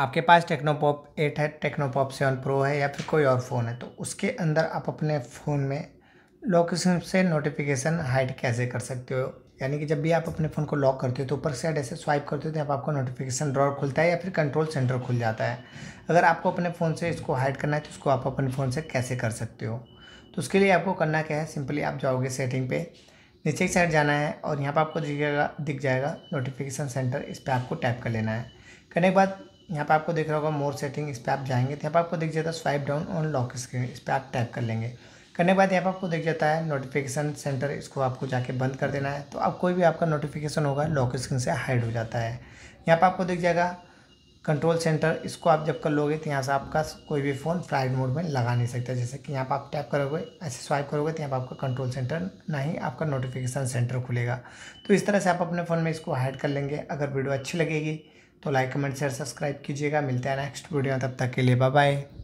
आपके पास टेक्नोपॉप एट है टेक्नोपॉप seven pro है या फिर कोई और फ़ोन है तो उसके अंदर आप अपने फ़ोन में लोकेशन से नोटिफिकेशन हाइड कैसे कर सकते हो यानी कि जब भी आप अपने फ़ोन को लॉक करते हो तो ऊपर साइड ऐसे स्वाइप करते हो तो आपको नोटिफिकेशन ड्रॉर खुलता है या फिर कंट्रोल सेंटर खुल जाता है अगर आपको अपने फ़ोन से इसको हाइड करना है तो इसको आप अपने फ़ोन से कैसे कर सकते हो तो उसके लिए आपको करना क्या है सिंपली आप जाओगे सेटिंग पे नीचे की साइड जाना है और यहाँ पर आपको दिखेगा दिख जाएगा नोटिफिकेशन सेंटर इस पर आपको टैप कर लेना है करने के बाद यहाँ पर आपको देख रहा होगा मोर सेटिंग इस पर आप जाएंगे तो यहाँ पर आपको देख जाता है swipe down on lock screen इस पर आप टैप कर लेंगे करने के बाद यहाँ पर आपको देख जाता है नोटिफिकेशन सेंटर इसको आपको जाके बंद कर देना है तो अब कोई भी आपका नोटिफिकेशन होगा लॉक स्क्रीन से हाइड हो जाता है यहाँ पर आपको दिख जाएगा कंट्रोल सेंटर इसको आप जब कर लोगे तो यहाँ से आपका कोई भी फ़ोन फ्लाइट मोड में लगा नहीं सकता जैसे कि यहाँ पर आप टैप करोगे ऐसे स्वाइप करोगे तो यहाँ पर आपका कंट्रोल सेंटर ना ही आपका नोटिफिकेशन सेंटर खुलेगा तो इस तरह से आप अपने फ़ोन में इसको हाइड कर लेंगे अगर वीडियो अच्छी लगेगी तो लाइक कमेंट शेयर सब्सक्राइब कीजिएगा मिलते हैं नेक्स्ट वीडियो तब तक के लिए बाय बाय